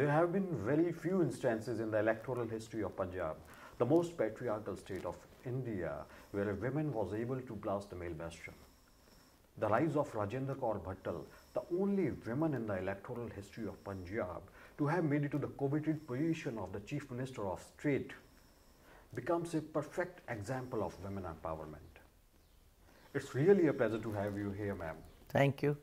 There have been very few instances in the electoral history of Punjab, the most patriarchal state of India, where a woman was able to blast the male bastion. The rise of Rajendra Kaur Bhattal, the only woman in the electoral history of Punjab to have made it to the coveted position of the Chief Minister of State, becomes a perfect example of women empowerment. It's really a pleasure to have you here, ma'am. Thank you.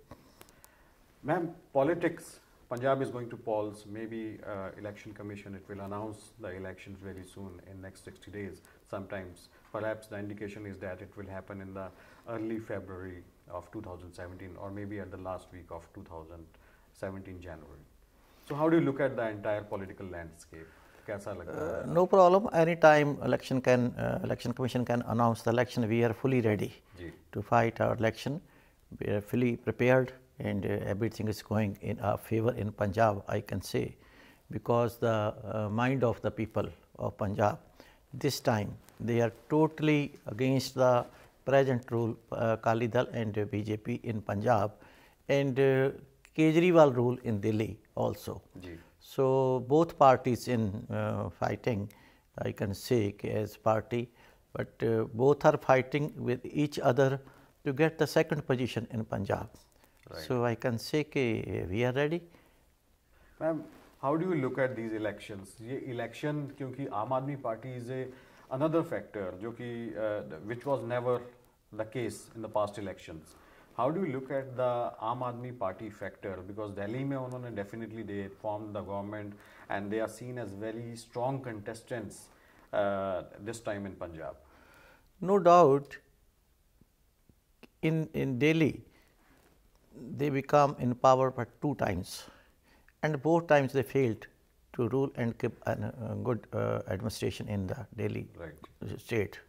Ma'am, politics Punjab is going to polls, maybe uh, election commission, it will announce the elections very soon in next 60 days sometimes. Perhaps the indication is that it will happen in the early February of 2017 or maybe at the last week of 2017 January. So how do you look at the entire political landscape? Uh, no problem. Any time election can uh, election commission can announce the election, we are fully ready Ji. to fight our election. We are fully prepared and uh, everything is going in our favor in Punjab, I can say, because the uh, mind of the people of Punjab this time they are totally against the present rule uh, Kali Dal and BJP in Punjab and uh, Kejriwal rule in Delhi also. Ji. So both parties in uh, fighting, I can say as party, but uh, both are fighting with each other to get the second position in Punjab. So I can say कि we are ready. Ma'am, how do you look at these elections? ये election क्योंकि Aam Aadmi Party is a another factor uh, which was never the case in the past elections. How do you look at the Aam Aadmi Party factor? Because Delhi में they definitely they formed the government and they are seen as very strong contestants uh, this time in Punjab. No doubt. In in Delhi, they become in power but two times and both times they failed to rule and keep a uh, good uh, administration in the Delhi right. state.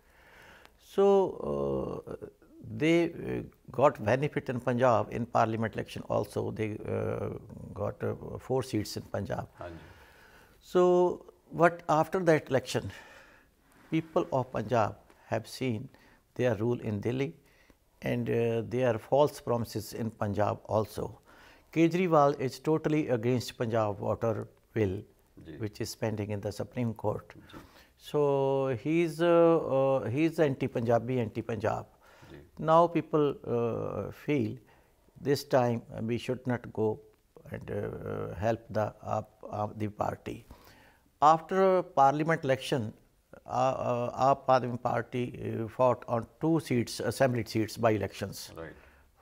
So, uh, they uh, got benefit in Punjab in parliament election also they uh, got uh, 4 seats in Punjab. So, but after that election people of Punjab have seen their rule in Delhi and uh, there are false promises in Punjab also. Kejriwal is totally against Punjab water bill which is pending in the Supreme Court. So he is uh, uh, he is anti-Punjabi, anti-Punjab. Now people uh, feel this time we should not go and uh, help the uh, the party. After parliament election, Aap Aadmi Party fought on two seats, assembly seats by elections. Right.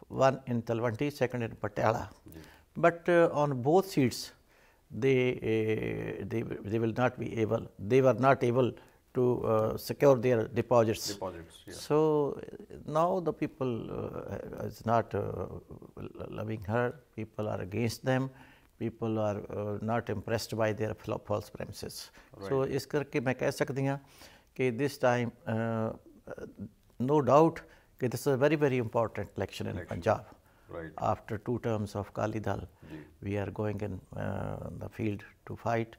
One in Talwanti, second in Patiala. Yeah. But uh, on both seats, they, uh, they, they will not be able, they were not able to uh, secure their deposits. deposits yeah. So now the people uh, is not uh, loving her. People are against them people are uh, not impressed by their false premises. Right. So this time uh, no doubt this is a very very important election, election. in Punjab. Right. After two terms of Kali Dal, yeah. we are going in uh, the field to fight.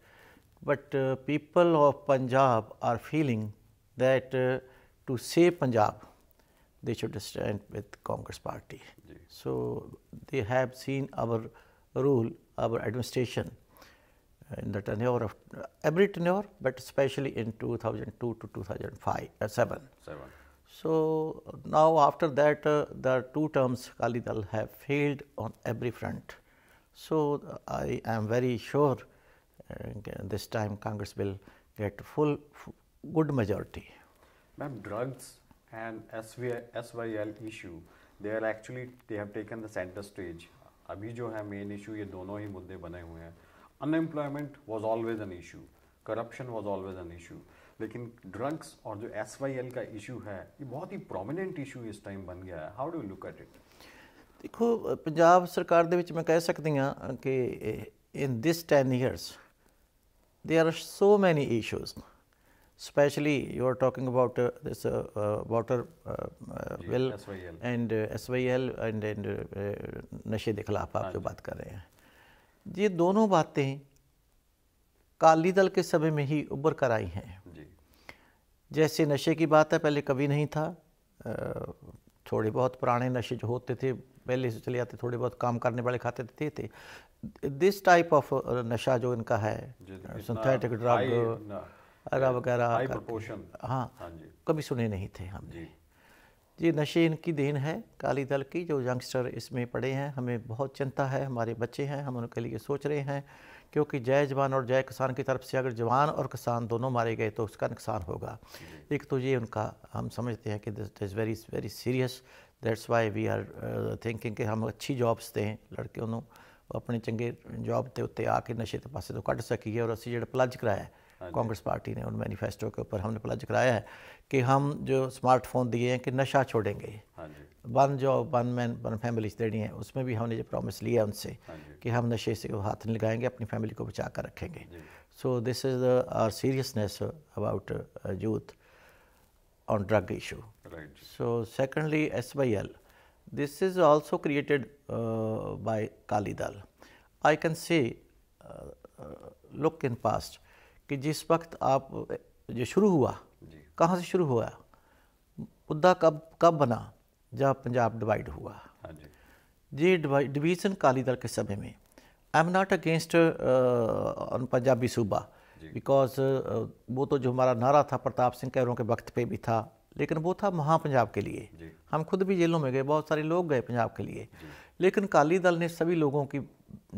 But uh, people of Punjab are feeling that uh, to save Punjab, they should stand with Congress party. Yeah. So they have seen our rule our administration uh, in the tenure of uh, every tenure, but especially in 2002 to 2005, uh, 7. seven. So, now after that uh, the two terms Kali have failed on every front. So, uh, I am very sure uh, this time Congress will get full good majority. Ma'am drugs and SVL, SYL issue they are actually they have taken the center stage अभी जो है main issue ये दोनों ही मुद्दे बने हुए हैं unemployment was always an issue corruption was always an issue लेकिन ड्रग्स और जो एस वाई एल का इशू है ये बहुत ही प्रोमिनेंट इशू इस टाइम बन गया है how do look at it देखो पंजाब सरकार दे मैं कह सकती हाँ कि in this ten years they are so many issues Especially you are talking about uh, this uh, uh, water uh, well and uh, SYL and, and नशे के खिलाफ आप जो हाँ बात कर रहे हैं ये दोनों बातें काली दल के समय में ही उभर कर आई हैं जैसे नशे की बात है पहले कभी नहीं था थोड़े बहुत पुराने नशे जो होते थे पहले से चले जाते थोड़े बहुत काम करने वाले खाते थे थे दिस टाइप ऑफ नशा जो इनका है सिंथेटिक ड्रग अरा वगैरह हाँ हाँ जी कभी सुने नहीं थे हम जी ये नशे इनकी देन है काली दल की जो यंगस्टर इसमें पड़े हैं हमें बहुत चिंता है हमारे बच्चे हैं हम उनके लिए सोच रहे हैं क्योंकि जय जवान और जय किसान की तरफ से अगर जवान और किसान दोनों मारे गए तो उसका नुकसान होगा एक तो ये उनका हम समझते हैं कि this is very very serious that's why we are thinking कि हम अच्छी जॉब्स दें लड़कियों अपने चंगे जॉब के उत्ते आके नशे के पास तो कट सकी और ਸਕੀਏ जो प्लज कराया हाँ कांग्रेस पार्टी ने उन मैनिफेस्टो के ऊपर हमने प्लज कराया है कि हम जो स्मार्टफोन दिए हैं कि नशा छोड़ेंगे वन जो वन मैन वन फैमिलीज देनी है उसमें भी हमने जो प्रॉमिस लिया उनसे हाँ कि हम नशे से हाथ नहीं लगाएंगे अपनी फैमिली को बचा कर रखेंगे so this is our seriousness about youth on drug issue so secondly S Y L this is also created by Kali Dal I can say look in past कि जिस वक्त आप जो शुरू हुआ कहाँ से शुरू हुआ मुद्दा कब कब बना जब पंजाब डिवाइड हुआ हाँ जी डिवीज़न काली दल के समय में I am not against Punjabi सूबा बिकॉज uh, वो तो जो हमारा नारा था प्रताप सिंह कैरों के वक्त पे भी था लेकिन वो था महा पंजाब के लिए हम खुद भी जेलों में गए बहुत सारे लोग गए पंजाब के लिए लेकिन अकाली दल ने सभी लोगों की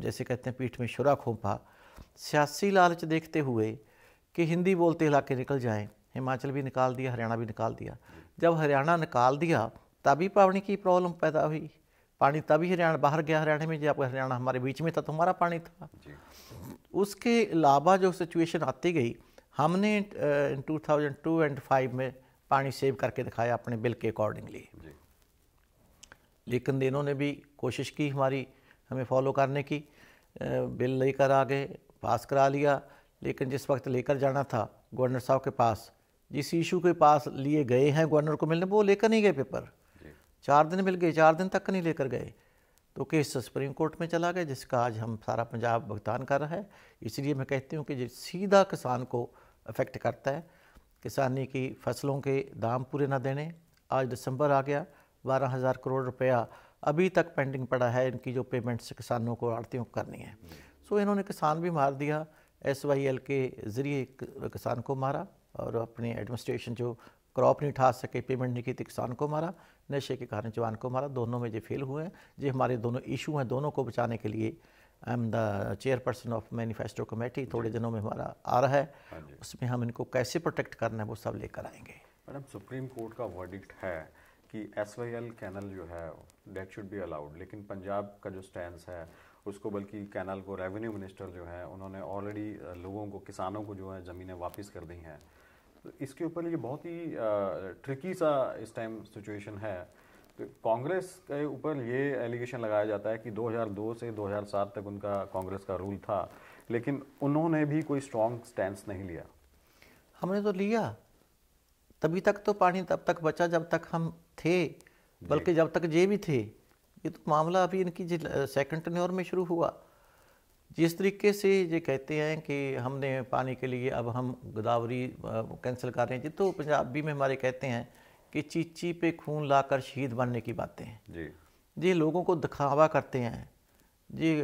जैसे कहते हैं पीठ में शुरा खोपा सियासी लालच देखते हुए कि हिंदी बोलते इलाके निकल जाएं हिमाचल भी निकाल दिया हरियाणा भी निकाल दिया जब हरियाणा निकाल दिया तभी पानी की प्रॉब्लम पैदा हुई पानी तभी हरियाणा बाहर गया हरियाणा में जब हरियाणा हमारे बीच में था तो हमारा पानी था उसके अलावा जो सिचुएशन आती गई हमने two thousand two and five में पानी सेव करके दिखाया अपने बिल के अकॉर्डिंगली लेकिन इन्होंने भी कोशिश की हमारी हमें फॉलो करने की बिल लेकर आ गए पास करा लिया लेकिन जिस वक्त लेकर जाना था गवर्नर साहब के पास जिस इशू के पास लिए गए हैं गवर्नर को मिलने वो लेकर नहीं गए पेपर चार दिन मिल गए चार दिन तक नहीं लेकर गए तो केस सुप्रीम कोर्ट में चला गया जिसका आज हम सारा पंजाब भुगतान कर रहा है इसलिए मैं कहती हूँ कि सीधा किसान को अफेक्ट करता है किसानी की फसलों के दाम पूरे ना देने आज दिसंबर आ गया बारह हज़ार करोड़ रुपया अभी तक पेंडिंग पड़ा है इनकी जो पेमेंट्स किसानों को आड़तियों को करनी है सो इन्होंने किसान भी मार दिया एस वाई एल के ज़रिए किसान को मारा और अपनी एडमिनिस्ट्रेशन जो क्रॉप नहीं उठा सके पेमेंट नहीं की थी किसान को मारा नशे के कारण जवान को मारा दोनों में ये फेल हुए हैं ये हमारे दोनों इशू हैं दोनों को बचाने के लिए I am the chairperson of manifesto committee थोड़े दिनों में हमारा आ रहा है हाँ उसमें हम इनको कैसे प्रोटेक्ट करना है वो सब लेकर आएंगे मैडम सुप्रीम कोर्ट का वर्डिक्ट है कि एस वाई एल कैनल जो है डेट शुड बी अलाउड लेकिन पंजाब का जो स्टैंड है उसको बल्कि कैनाल को रेवेन्यू मिनिस्टर जो है उन्होंने ऑलरेडी लोगों को किसानों को जो है ज़मीनें वापस कर दी हैं तो इसके ऊपर ये बहुत ही ट्रिकी सा इस टाइम सिचुएशन है तो कांग्रेस के ऊपर ये एलिगेशन लगाया जाता है कि 2002 से 2007 तक उनका कांग्रेस का रूल था लेकिन उन्होंने भी कोई स्ट्रॉन्ग स्टैंड नहीं लिया हमने तो लिया तभी तक तो पानी तब तक बचा जब तक हम थे बल्कि जब तक जे भी थे ये तो मामला अभी इनकी सेकेंड टनोर में शुरू हुआ जिस तरीके से ये कहते हैं कि हमने पानी के लिए अब हम गोदावरी कैंसिल कर रहे हैं जी तो पंजाबी में हमारे कहते हैं कि चीची पे खून लाकर शहीद बनने की बातें हैं जी जी लोगों को दिखावा करते हैं जी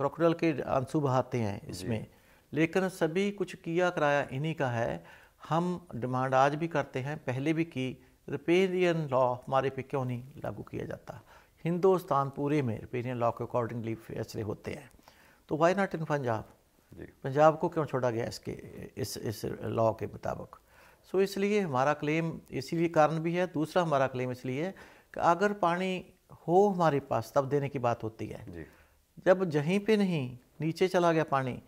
क्रोकोडल के आंसू बहाते हैं इसमें लेकिन सभी कुछ किया कराया इन्हीं का है हम डिमांड आज भी करते हैं पहले भी की रिपेरियन लॉ हमारे पे क्यों नहीं लागू किया जाता हिंदुस्तान पूरे में रिपेरियन लॉ के अकॉर्डिंगली फैसले होते हैं तो why not in Punjab Punjab को क्यों छोड़ा गया इसके इस इस लॉ के मुताबिक सो so, इसलिए हमारा क्लेम इसीलिए कारण भी है दूसरा हमारा क्लेम इसलिए है कि अगर पानी हो हमारे पास तब देने की बात होती है जी। जब जहीं पे नहीं नीचे चला गया पानी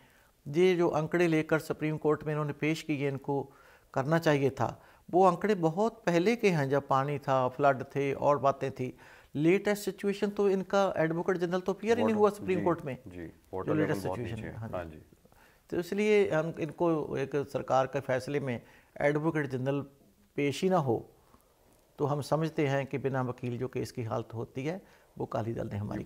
ये जो अंकड़े लेकर सुप्रीम कोर्ट में इन्होंने पेश किए इनको करना चाहिए था वो अंकड़े बहुत पहले के हैं जब पानी था फ्लड थे और बातें थी लेटेस्ट सिचुएशन तो इनका एडवोकेट जनरल तो अपियर ही नहीं हुआ सुप्रीम कोर्ट में जी लेटेस्ट सिचुएशन हाँ हाँ तो इसलिए हम इनको एक सरकार के फैसले में एडवोकेट जनरल पेश ही ना हो तो हम समझते हैं कि बिना वकील जो केस की हालत होती है वो काली दल ने हमारी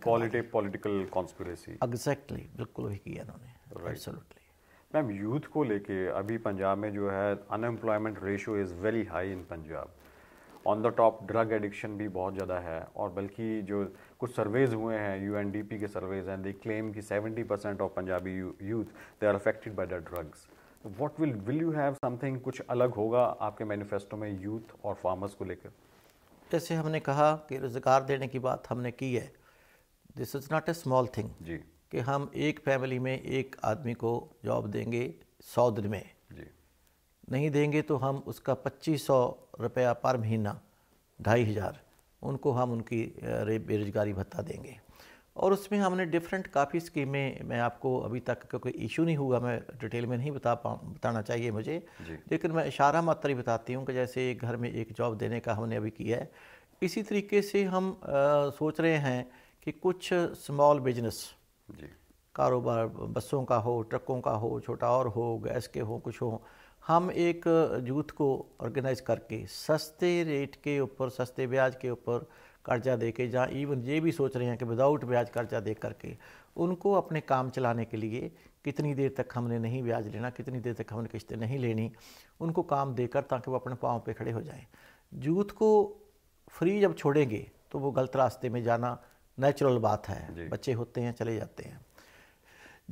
पॉलिटिकल कॉन्स्पिरेसी एग्जैक्टली बिल्कुल वही किया इन्होंने एब्सोल्युटली मैम यूथ को लेके अभी पंजाब में जो है unemployment ratio is very high in Punjab on the top drug addiction भी बहुत ज़्यादा है और बल्कि जो कुछ सर्वेज हुए हैं पी के सर्वेज हैं दे क्लेम कि 70 percent of Punjabi youth they are affected by the drugs what will will you have something कुछ अलग होगा आपके मैनिफेस्टो में यूथ और फार्मर्स को लेकर जैसे हमने कहा कि रोज़गार देने की बात हमने की है this is not a small thing जी कि हम एक फैमिली में एक आदमी को जॉब देंगे सौ दिन में जी नहीं देंगे तो हम उसका पच्चीस सौ रुपया पर महीना ढाई हज़ार उनको हम उनकी बेरोजगारी भत्ता देंगे और उसमें हमने डिफरेंट काफ़ी स्कीमें मैं आपको अभी तक कोई इशू नहीं हुआ मैं डिटेल में नहीं बता पा बताना चाहिए मुझे लेकिन मैं इशारा मात्र ही बताती हूँ कि जैसे एक घर में एक जॉब देने का हमने अभी किया है इसी तरीके से हम आ, सोच रहे हैं कि कुछ स्मॉल बिजनेस कारोबार बसों का हो ट्रकों का हो छोटा और हो गैस के हो कुछ हो हम एक यूथ को ऑर्गेनाइज करके सस्ते रेट के ऊपर सस्ते ब्याज के ऊपर कर्जा दे के जहाँ इवन ये भी सोच रहे हैं कि विदाउट ब्याज कर्जा दे करके उनको अपने काम चलाने के लिए कितनी देर तक हमने नहीं ब्याज लेना कितनी देर तक हमने किस्तें नहीं लेनी उनको काम देकर ताकि वो अपने पाँव पे खड़े हो जाएं यूथ को फ्री जब छोड़ेंगे तो वो गलत रास्ते में जाना नेचुरल बात है बच्चे होते हैं चले जाते हैं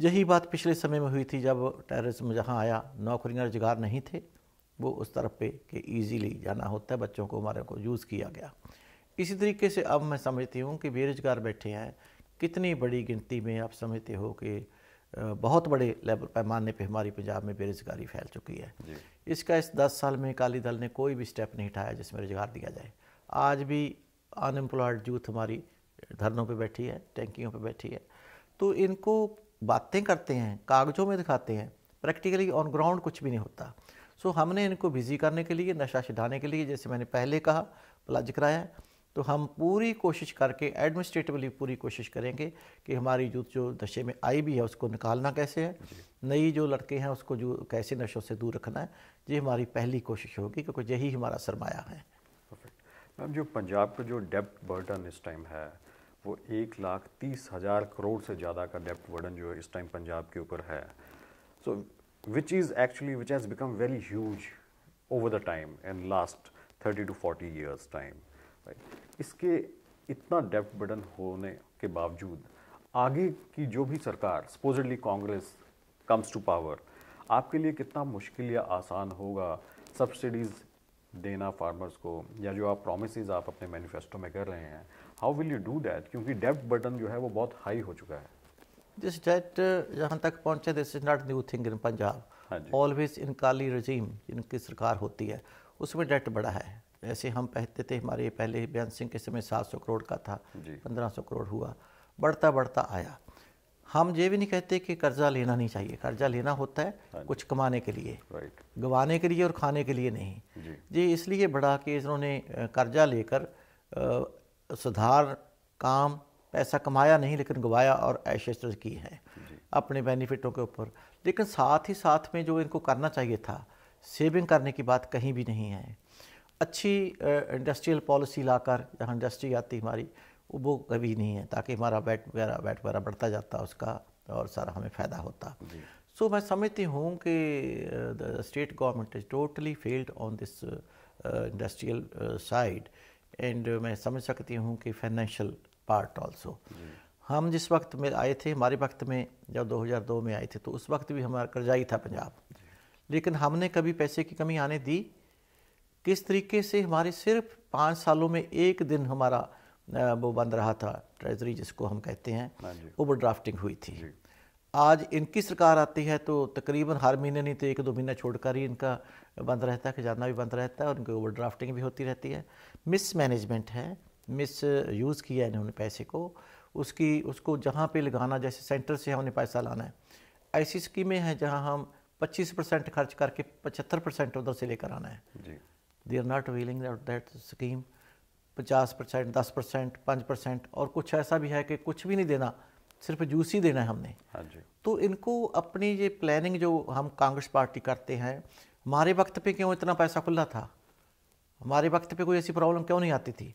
यही बात पिछले समय में हुई थी जब टेररिज्म जहाँ आया नौकरियाँ रोजगार नहीं थे वो उस तरफ पे कि ईजीली जाना होता है बच्चों को हमारे को यूज़ किया गया इसी तरीके से अब मैं समझती हूँ कि बेरोजगार बैठे हैं कितनी बड़ी गिनती में आप समझते हो कि बहुत बड़े लेवल पैमाने पे हमारी पंजाब में बेरोजगारी फैल चुकी है इसका इस दस साल में अकाली दल ने कोई भी स्टेप नहीं उठाया जिसमें रोजगार दिया जाए आज भी अनएम्प्लॉयड यूथ हमारी धरनों पर बैठी है टैंकियों पर बैठी है तो इनको बातें करते हैं कागज़ों में दिखाते हैं प्रैक्टिकली ऑन ग्राउंड कुछ भी नहीं होता सो so, हमने इनको बिज़ी करने के लिए नशा छिड़ाने के लिए जैसे मैंने पहले कहा प्लज कराया तो हम पूरी कोशिश करके एडमिनिस्ट्रेटिवली पूरी कोशिश करेंगे कि हमारी जो जो नशे में आई भी है उसको निकालना कैसे है नई जो लड़के हैं उसको जो कैसे नशों से दूर रखना है ये हमारी पहली कोशिश होगी क्योंकि यही हमारा सरमाया है मैम जो पंजाब का जो डेप्थ बर्डन इस टाइम है वो एक लाख तीस हज़ार करोड़ से ज़्यादा का डेप्ट वर्डन जो है इस टाइम पंजाब के ऊपर है so which is actually which has become very huge over the time and last thirty two forty years time इसके इतना डेप्ट बर्डन होने के बावजूद आगे की जो भी सरकार supposedly Congress comes to power आपके लिए कितना मुश्किल या आसान होगा सब्सिडीज़ देना फार्मर्स को या जो आप प्रोमिस आप अपने मैनिफेस्टो में कर रहे हैं how will you do that क्योंकि डेप्थ बटन जो है वो बहुत हाई हो चुका है दिस डेट जहाँ तक पहुँचे this is not new thing in Punjab always in Kali regime जिनकी सरकार होती है उसमें डेट बड़ा है जैसे हम पहते थे हमारे पहले बेअंत सिंह के समय 700 करोड़ का था 1500 करोड़ हुआ बढ़ता बढ़ता आया हम ये भी नहीं कहते कि कर्जा लेना नहीं चाहिए कर्जा लेना होता है हाँ कुछ कमाने के लिए गवाने के लिए और खाने के लिए नहीं जी, जी इसलिए बड़ा कि इन्होंने कर्जा लेकर सुधार काम पैसा कमाया नहीं लेकिन गवाया और ऐशेस्टर की है अपने बेनिफिटों के ऊपर लेकिन साथ ही साथ में जो इनको करना चाहिए था सेविंग करने की बात कहीं भी नहीं है अच्छी इंडस्ट्रियल पॉलिसी लाकर जहाँ इंडस्ट्री आती हमारी वो कभी नहीं है ताकि हमारा बैट वगैरह बैट वगैरह बढ़ता जाता उसका और सारा हमें फ़ायदा होता सो so, मैं समझती हूँ कि state government is totally failed on this industrial side and uh, मैं समझ सकती हूँ कि फाइनेंशियल पार्ट ऑल्सो हम जिस वक्त में आए थे हमारे वक्त में जब 2002 में आए थे तो उस वक्त भी हमारा कर्जाई था पंजाब लेकिन हमने कभी पैसे की कमी आने दी किस तरीके से हमारे सिर्फ पाँच सालों में एक दिन हमारा वो बंद रहा था ट्रेजरी जिसको हम कहते हैं ओवर हाँ ड्राफ्टिंग हुई थी आज इनकी सरकार आती है तो तकरीबन हर महीने नहीं तो एक दो महीना छोड़कर ही इनका बंद रहता है खजाना भी बंद रहता है और इनकी ओवर ड्राफ्टिंग भी होती रहती है मिस मैनेजमेंट है मिस यूज़ किया इन्होंने पैसे को उसकी उसको जहाँ पे लगाना जैसे सेंटर से हमने पैसा लाना है ऐसी स्कीमें हैं जहाँ हम 25 परसेंट खर्च करके 75 परसेंट उधर से लेकर आना है they are not willing that scheme 50 percent दस परसेंट पाँच परसेंट और कुछ ऐसा भी है कि कुछ भी नहीं देना सिर्फ जूस ही देना है हमने हाँ जी तो इनको अपनी ये प्लानिंग जो हम कांग्रेस पार्टी करते हैं हमारे वक्त पे क्यों इतना पैसा खुला था हमारे वक्त पे कोई ऐसी प्रॉब्लम क्यों नहीं आती थी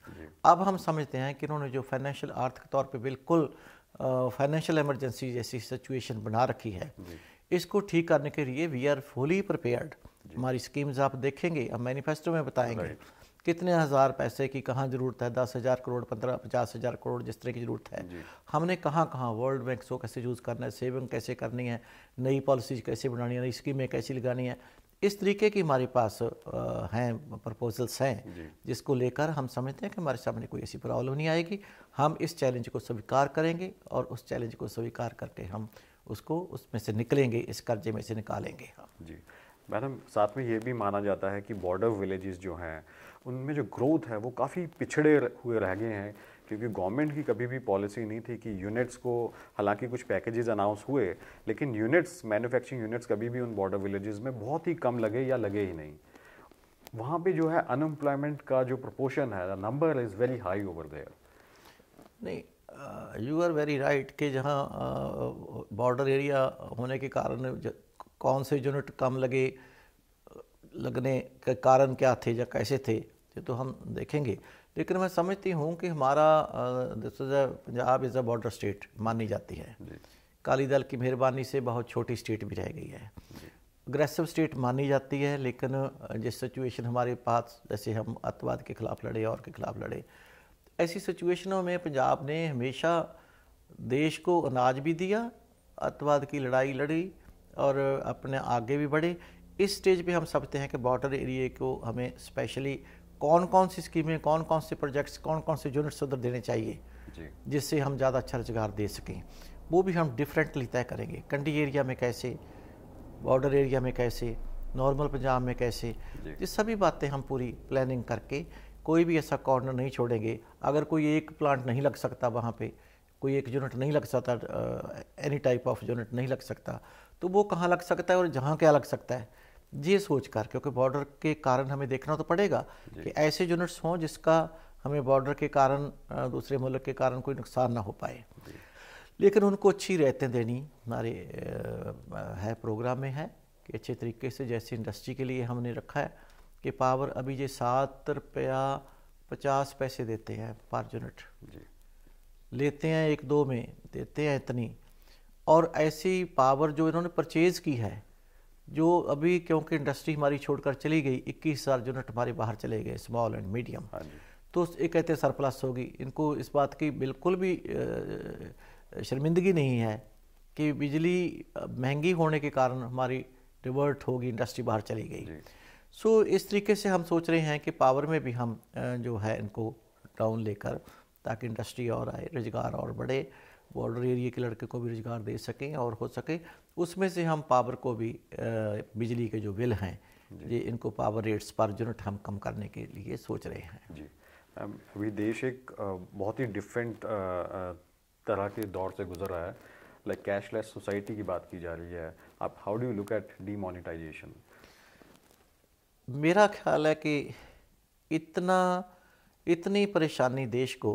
अब हम समझते हैं कि इन्होंने जो फाइनेंशियल आर्थिक तौर पे बिल्कुल फाइनेंशियल इमरजेंसी जैसी सिचुएशन बना रखी है इसको ठीक करने के लिए वी आर फुली प्रिपेयर्ड हमारी स्कीम्स आप देखेंगे हम मैनिफेस्टो में बताएंगे कितने हज़ार पैसे की कहाँ ज़रूरत है दस हज़ार करोड़ पंद्रह पचास हज़ार करोड़ जिस तरह की ज़रूरत है हमने कहाँ कहाँ वर्ल्ड बैंक को कैसे यूज़ करना है सेविंग कैसे करनी है नई पॉलिसीज कैसे बनानी है नई स्कीमें कैसी लगानी है इस तरीके की हमारे पास हैं प्रपोजल्स हैं जिसको लेकर हम समझते हैं कि हमारे सामने कोई ऐसी प्रॉब्लम नहीं आएगी हम इस चैलेंज को स्वीकार करेंगे और उस चैलेंज को स्वीकार करके हम उसको उसमें से निकलेंगे इस कर्जे में से निकालेंगे हम जी मैडम साथ में ये भी माना जाता है कि बॉर्डर विलेजेस जो हैं उनमें जो ग्रोथ है वो काफ़ी पिछड़े हुए रह गए हैं क्योंकि गवर्नमेंट की कभी भी पॉलिसी नहीं थी कि यूनिट्स को हालांकि कुछ पैकेजेस अनाउंस हुए लेकिन यूनिट्स मैन्युफैक्चरिंग यूनिट्स कभी भी उन बॉर्डर विलेजेस में बहुत ही कम लगे या लगे ही नहीं वहाँ पे जो है अनएम्प्लॉयमेंट का जो प्रपोर्शन है number is very high over there नहीं यू आर वेरी राइट कि जहाँ बॉर्डर uh, एरिया होने के कारण कौन से यूनिट कम लगे लगने के कारण क्या थे या कैसे थे ये तो हम देखेंगे लेकिन मैं समझती हूँ कि हमारा Punjab is a border state मानी जाती है काली दल की मेहरबानी से बहुत छोटी स्टेट भी रह गई है अग्रेसिव स्टेट मानी जाती है लेकिन जिस सिचुएशन हमारे पास जैसे हम अतवाद के ख़िलाफ़ लड़े और के ख़िलाफ़ लड़े ऐसी सिचुएशनों में पंजाब ने हमेशा देश को अनाज भी दिया अतवाद की लड़ाई लड़ी और अपने आगे भी बढ़े इस स्टेज पे हम समझते हैं कि बॉर्डर एरिए को हमें स्पेशली कौन कौन सी स्कीमें कौन कौन से प्रोजेक्ट्स कौन कौन से यूनिट्स उधर देने चाहिए जिससे हम ज़्यादा अच्छा रोजगार दे सकें वो भी हम डिफरेंटली तय करेंगे कंडी एरिया में कैसे बॉर्डर एरिया में कैसे नॉर्मल पंजाब में कैसे ये सभी बातें हम पूरी प्लानिंग करके कोई भी ऐसा कॉर्नर नहीं छोड़ेंगे अगर कोई एक प्लांट नहीं लग सकता वहाँ पे कोई एक यूनिट नहीं लग सकता एनी टाइप ऑफ यूनिट नहीं लग सकता तो वो कहाँ लग सकता है और जहाँ क्या लग सकता है ये सोच कर क्योंकि बॉर्डर के कारण हमें देखना तो पड़ेगा कि ऐसे यूनिट्स हों जिसका हमें बॉर्डर के कारण दूसरे मुल्क के कारण कोई नुकसान ना हो पाए लेकिन उनको अच्छी रहतें देनी हमारे है प्रोग्राम में है कि अच्छे तरीके से जैसे इंडस्ट्री के लिए हमने रखा है कि पावर अभी ये सात रुपया पचास पैसे देते हैं पर यूनिट लेते हैं एक दो में देते हैं इतनी और ऐसी पावर जो इन्होंने परचेज़ की है जो अभी क्योंकि इंडस्ट्री हमारी छोड़कर चली गई इक्कीस हज़ार यूनिट हमारे बाहर चले गए स्मॉल एंड मीडियम तो ये कहते सरप्लस होगी इनको इस बात की बिल्कुल भी शर्मिंदगी नहीं है कि बिजली महंगी होने के कारण हमारी रिवर्ट होगी इंडस्ट्री बाहर चली गई सो so, इस तरीके से हम सोच रहे हैं कि पावर में भी हम जो है इनको डाउन लेकर ताकि इंडस्ट्री और आए रोज़गार और बढ़े बॉर्डर एरिया के लड़के को भी रोज़गार दे सकें और हो सके उसमें से हम पावर को भी बिजली के जो बिल हैं ये इनको पावर रेट्स पर यूनिट हम कम करने के लिए सोच रहे हैं जी अभी देश एक बहुत ही डिफरेंट तरह के दौर से गुजर रहा है लाइक कैशलेस सोसाइटी की बात की जा रही है आप how do look at demonetization मेरा ख्याल है कि इतना इतनी परेशानी देश को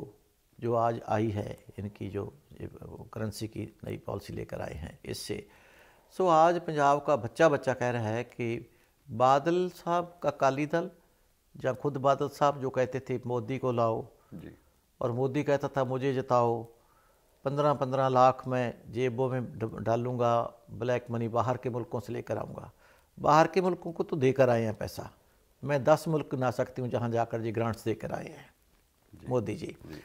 जो आज आई है इनकी जो करेंसी की नई पॉलिसी लेकर आए हैं इससे सो आज पंजाब का बच्चा बच्चा कह रहा है कि बादल साहब का अकाली दल या खुद बादल साहब जो कहते थे मोदी को लाओ जी। और मोदी कहता था मुझे जिताओ पंद्रह पंद्रह लाख मैं जेबों में डालूंगा ब्लैक मनी बाहर के मुल्कों से लेकर आऊँगा बाहर के मुल्कों को तो देकर आए हैं पैसा मैं दस मुल्क ना सकती हूँ जहाँ जाकर जी ग्रांट्स देकर आए हैं मोदी जी, जी।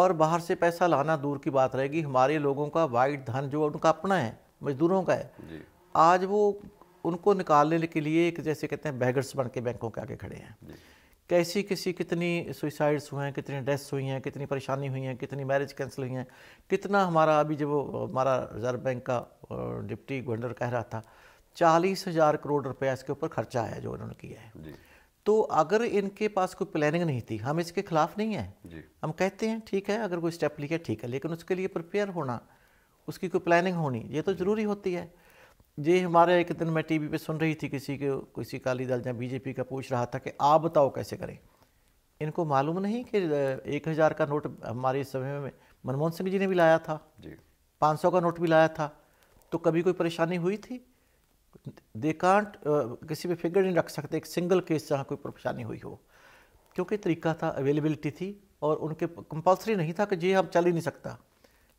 और बाहर से पैसा लाना दूर की बात रहेगी हमारे लोगों का वाइट धन जो उनका अपना है मजदूरों का है आज वो उनको निकालने के लिए एक जैसे कहते हैं बैगर्स बन के बैंकों के आगे खड़े हैं कैसी किसी कितनी सुइसाइड्स हुए हैं कितनी डेथ्स हुई हैं कितनी परेशानी हुई हैं कितनी मैरिज कैंसिल हुई हैं कितना हमारा अभी जब हमारा रिजर्व बैंक का डिप्टी गवर्नर कह रहा था चालीस हज़ार करोड़ रुपया इसके ऊपर खर्चा आया जो उन्होंने किया है तो अगर इनके पास कोई प्लानिंग नहीं थी हम इसके खिलाफ नहीं है जी। हम कहते हैं ठीक है अगर कोई स्टेप लिया ठीक है लेकिन उसके लिए प्रिपेयर होना उसकी कोई प्लानिंग होनी ये तो ज़रूरी होती है ये हमारे एक दिन मैं टीवी पे सुन रही थी किसी के किसी अकाली दल या बीजेपी का पूछ रहा था कि आप बताओ कैसे करें इनको मालूम नहीं कि एक हज़ार का नोट हमारे समय में मनमोहन सिंह जी ने भी लाया था जी पाँच सौ का नोट भी लाया था तो कभी कोई परेशानी हुई थी दे कांट uh, किसी पे फिगर नहीं रख सकते एक सिंगल केस जहाँ कोई परेशानी हुई हो क्योंकि तरीका था अवेलेबिलिटी थी और उनके कंपलसरी नहीं था कि जी हम चल ही नहीं सकता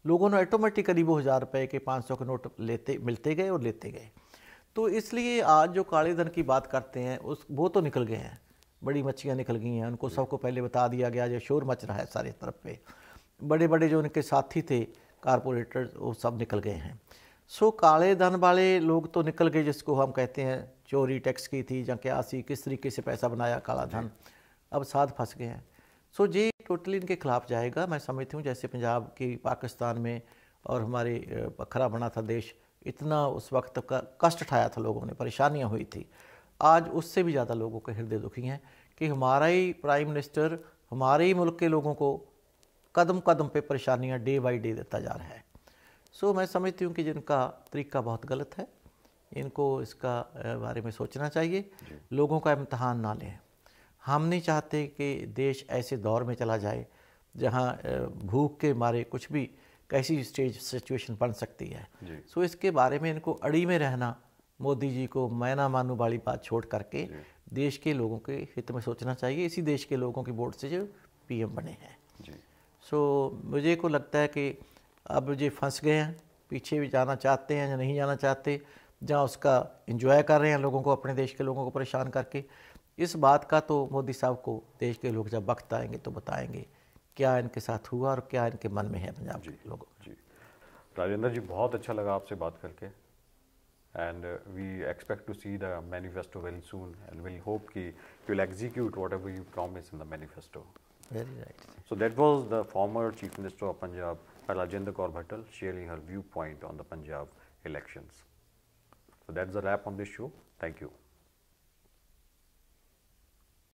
लोगों ने ऑटोमेटिकली वो हज़ार रुपये के पाँच सौ के नोट लेते मिलते गए और लेते गए तो इसलिए आज जो काले धन की बात करते हैं उस वो तो निकल गए हैं बड़ी मच्छियाँ निकल गई हैं उनको सबको पहले बता दिया गया जो शोर मच रहा है सारे तरफ पे बड़े बड़े जो उनके साथी थे कारपोरेटर वो सब निकल गए हैं सो काले धन वाले लोग तो निकल गए जिसको हम कहते हैं चोरी टैक्स की थी या क्या सी किस तरीके से पैसा बनाया काला धन अब साथ फंस गए हैं सो जी टोटली इनके खिलाफ जाएगा मैं समझती हूँ जैसे पंजाब की पाकिस्तान में और हमारे खरा बना था देश इतना उस वक्त का कष्ट उठाया था लोगों ने परेशानियाँ हुई थी आज उससे भी ज़्यादा लोगों के हृदय दुखी हैं कि हमारा ही प्राइम मिनिस्टर हमारे ही मुल्क के लोगों को कदम कदम पे परेशानियाँ डे बाई डे देता जा रहा है सो मैं समझती हूँ कि जिनका तरीका बहुत गलत है इनको इसका बारे में सोचना चाहिए लोगों का इम्तहान ना लें हम नहीं चाहते कि देश ऐसे दौर में चला जाए जहाँ भूख के मारे कुछ भी कैसी स्टेज सिचुएशन बन सकती है सो so, इसके बारे में इनको अड़ी में रहना मोदी जी को मैं ना मानू वाली बात छोड़ करके देश के लोगों के हित में सोचना चाहिए इसी देश के लोगों की वोट से जो पीएम बने हैं सो so, मुझे को लगता है कि अब जी फंस गए हैं पीछे भी जाना चाहते हैं या नहीं जाना चाहते जहाँ उसका इंजॉय कर रहे हैं लोगों को अपने देश के लोगों को परेशान करके इस बात का तो मोदी साहब को देश के लोग जब वक्त आएंगे तो बताएंगे क्या इनके साथ हुआ और क्या इनके मन में है पंजाब जी लोगों जी राजेंद्र जी बहुत अच्छा लगा आपसे बात करके and we expect to see the manifesto very soon and will hope कि you execute whatever you promise in the manifesto very right so that was the former chief minister of Punjab by Rajendra Kaur Bhattal sharing her viewpoint on the Punjab elections. So that's a wrap on this show. Thank you.